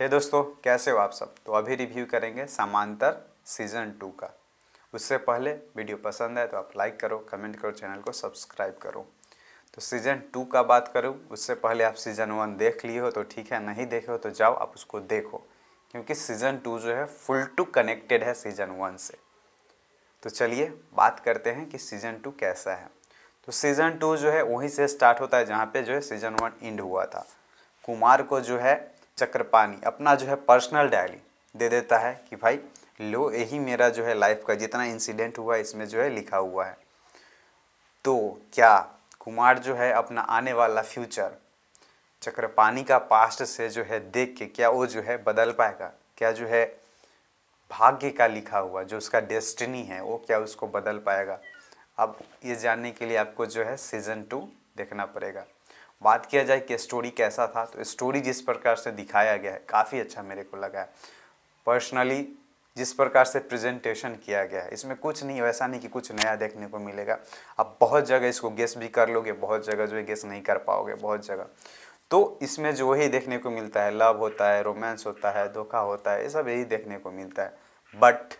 हे hey दोस्तों कैसे हो आप सब तो अभी रिव्यू करेंगे समांतर सीजन टू का उससे पहले वीडियो पसंद आए तो आप लाइक करो कमेंट करो चैनल को सब्सक्राइब करो तो सीजन टू का बात करूँ उससे पहले आप सीजन वन देख लिए हो तो ठीक है नहीं देखे हो तो जाओ आप उसको देखो क्योंकि सीजन टू जो है फुल टू कनेक्टेड है सीजन वन से तो चलिए बात करते हैं कि सीजन टू कैसा है तो सीजन टू जो है वहीं से स्टार्ट होता है जहाँ पे जो है सीजन वन एंड हुआ था कुमार को जो है चक्रपानी अपना जो है पर्सनल डायरी दे देता है कि भाई लो यही मेरा जो है लाइफ का जितना इंसिडेंट हुआ इसमें जो है लिखा हुआ है तो क्या कुमार जो है अपना आने वाला फ्यूचर चक्रपानी का पास्ट से जो है देख के क्या वो जो है बदल पाएगा क्या जो है भाग्य का लिखा हुआ जो उसका डेस्टिनी है वो क्या उसको बदल पाएगा अब ये जानने के लिए आपको जो है सीज़न टू देखना पड़ेगा बात किया जाए कि स्टोरी कैसा था तो स्टोरी जिस प्रकार से दिखाया गया है काफ़ी अच्छा मेरे को लगा है पर्सनली जिस प्रकार से प्रेजेंटेशन किया गया है इसमें कुछ नहीं वैसा नहीं कि कुछ नया देखने को मिलेगा आप बहुत जगह इसको गेस भी कर लोगे बहुत जगह जो है गेस नहीं कर पाओगे बहुत जगह तो इसमें जो ही देखने को मिलता है लव होता है रोमांस होता है धोखा होता है ये सब यही देखने को मिलता है बट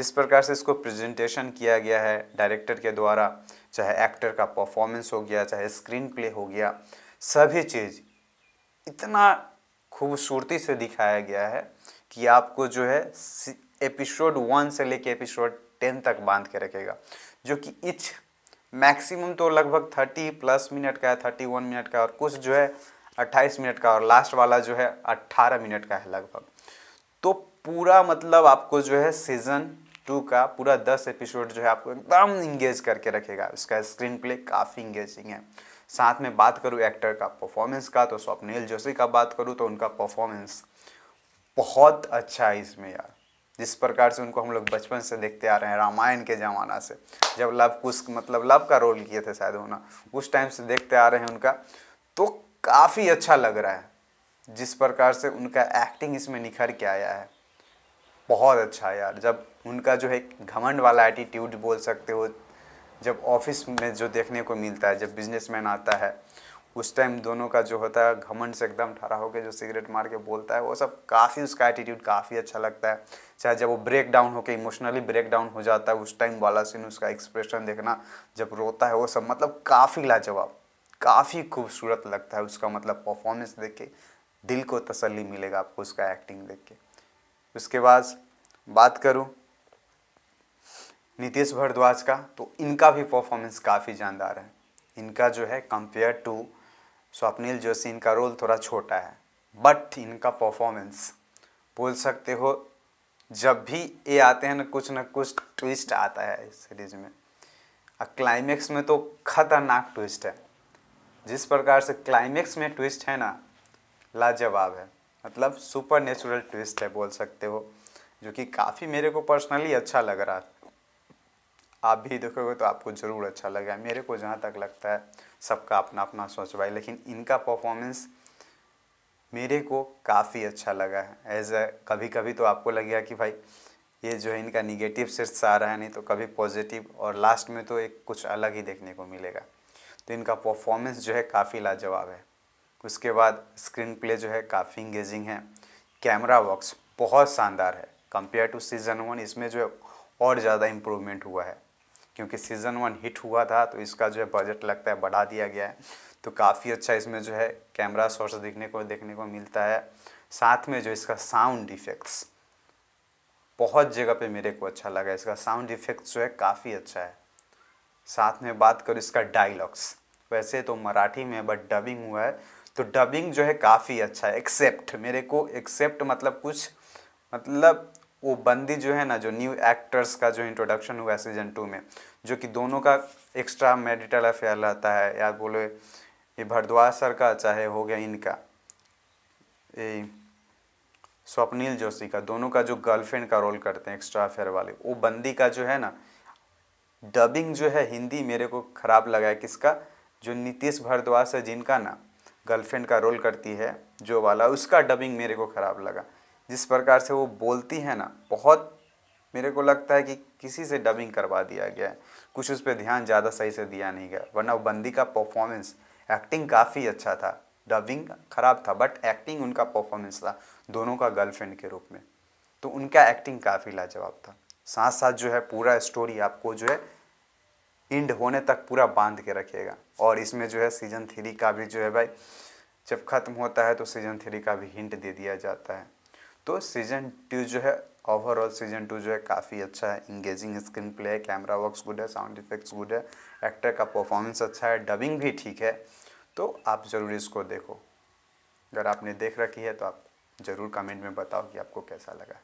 जिस प्रकार से इसको प्रेजेंटेशन किया गया है डायरेक्टर के द्वारा चाहे एक्टर का परफॉर्मेंस हो गया चाहे स्क्रीन प्ले हो गया सभी चीज़ इतना खूबसूरती से दिखाया गया है कि आपको जो है एपिसोड वन से लेके एपिसोड टेन तक बांध के रखेगा जो कि इच मैक्सिमम तो लगभग थर्टी प्लस मिनट का है थर्टी वन मिनट का और कुछ जो है अट्ठाईस मिनट का और लास्ट वाला जो है अट्ठारह मिनट का है लगभग तो पूरा मतलब आपको जो है सीज़न टू का पूरा दस एपिसोड जो है आपको एकदम इंगेज करके रखेगा उसका स्क्रीन प्ले काफ़ी इंगेजिंग है साथ में बात करूँ एक्टर का परफॉर्मेंस का तो स्वप्निल जोशी का बात करूँ तो उनका परफॉर्मेंस बहुत अच्छा है इसमें यार जिस प्रकार से उनको हम लोग बचपन से देखते आ रहे हैं रामायण के ज़माना से जब लव कुश मतलब लव का रोल किए थे शायद होना उस टाइम से देखते आ रहे हैं उनका तो काफ़ी अच्छा लग रहा है जिस प्रकार से उनका एक्टिंग इसमें निखर के आया है बहुत अच्छा यार जब उनका जो है घमंड वाला एटीट्यूड बोल सकते हो जब ऑफिस में जो देखने को मिलता है जब बिजनेसमैन आता है उस टाइम दोनों का जो होता है घमंड से एकदम ठहरा होकर जो सिगरेट मार के बोलता है वो सब काफ़ी उसका एटीट्यूड काफ़ी अच्छा लगता है चाहे जब वो ब्रेक डाउन होकर इमोशनली ब्रेक डाउन हो जाता है उस टाइम वाला सीन उसका एक्सप्रेशन देखना जब रोता है वो सब मतलब काफ़ी लाजवाब काफ़ी खूबसूरत लगता है उसका मतलब परफॉर्मेंस देख के दिल को तसली मिलेगा आपको उसका एक्टिंग देख के उसके बाद बात करूँ नीतीश भरद्वाज का तो इनका भी परफॉर्मेंस काफ़ी जानदार है इनका जो है कंपेयर टू स्वप्निल जोशी इनका रोल थोड़ा छोटा है बट इनका परफॉर्मेंस बोल सकते हो जब भी ये आते हैं ना कुछ ना कुछ ट्विस्ट आता है इस सीरीज में और क्लाइमेक्स में तो खतरनाक ट्विस्ट है जिस प्रकार से क्लाइमेक्स में ट्विस्ट है ना लाजवाब है मतलब सुपर नेचुरल ट्विस्ट है बोल सकते हो जो कि काफ़ी मेरे को पर्सनली अच्छा लग रहा आप भी देखोगे तो आपको ज़रूर अच्छा लगेगा मेरे को जहाँ तक लगता है सबका अपना अपना सोच भाई लेकिन इनका परफॉर्मेंस मेरे को काफ़ी अच्छा लगा है एज ए कभी कभी तो आपको लगेगा कि भाई ये जो है इनका निगेटिव सिर्फ आ रहा है नहीं तो कभी पॉजिटिव और लास्ट में तो एक कुछ अलग ही देखने को मिलेगा तो इनका परफॉर्मेंस जो है काफ़ी लाजवाब है उसके बाद स्क्रीन प्ले जो है काफ़ी इंगेजिंग है कैमरा वर्क्स बहुत शानदार है कंपेयर टू सीज़न वन इसमें जो है और ज़्यादा इम्प्रूवमेंट हुआ है क्योंकि सीज़न वन हिट हुआ था तो इसका जो है बजट लगता है बढ़ा दिया गया है तो काफ़ी अच्छा इसमें जो है कैमरा सोर्स देखने को देखने को मिलता है साथ में जो इसका साउंड इफ़ेक्ट्स बहुत जगह पे मेरे को अच्छा लगा इसका साउंड इफेक्ट्स जो है काफ़ी अच्छा है साथ में बात करूँ इसका डायलॉग्स वैसे तो मराठी में बट डबिंग हुआ है तो डबिंग जो है काफ़ी अच्छा है एक्सेप्ट मेरे को एक्सेप्ट मतलब कुछ मतलब वो बंदी जो है ना जो न्यू एक्टर्स का जो इंट्रोडक्शन हुआ है सीजन टू में जो कि दोनों का एक्स्ट्रा मेडिटल अफेयर रहता है या बोलो ये भरद्वाज सर का चाहे अच्छा हो गया इनका ये स्वप्निल जोशी का दोनों का जो गर्लफ्रेंड का रोल करते हैं एक्स्ट्रा अफेयर वाले वो बंदी का जो है ना डबिंग जो है हिंदी मेरे को ख़राब लगा है किसका जो नीतीश भरद्वाज है जिनका ना गर्लफ्रेंड का रोल करती है जो वाला उसका डबिंग मेरे को ख़राब लगा जिस प्रकार से वो बोलती है ना बहुत मेरे को लगता है कि किसी से डबिंग करवा दिया गया है कुछ उस पर ध्यान ज़्यादा सही से दिया नहीं गया वरना बंदी का परफॉर्मेंस एक्टिंग काफ़ी अच्छा था डबिंग ख़राब था बट एक्टिंग उनका परफॉर्मेंस था दोनों का गर्लफ्रेंड के रूप में तो उनका एक्टिंग काफ़ी लाजवाब था साथ साथ जो है पूरा स्टोरी आपको जो है इंड होने तक पूरा बांध के रखिएगा और इसमें जो है सीजन थ्री का भी जो है भाई जब ख़त्म होता है तो सीजन थ्री का भी हिंट दे दिया जाता है तो सीजन टू जो है ओवरऑल सीजन टू जो है काफ़ी अच्छा है इंगेजिंग स्क्रीन प्ले है कैमरा वर्क्स गुड है साउंड इफेक्ट्स गुड है एक्टर का परफॉर्मेंस अच्छा है डबिंग भी ठीक है तो आप ज़रूर इसको देखो अगर आपने देख रखी है तो आप ज़रूर कमेंट में बताओ कि आपको कैसा लगा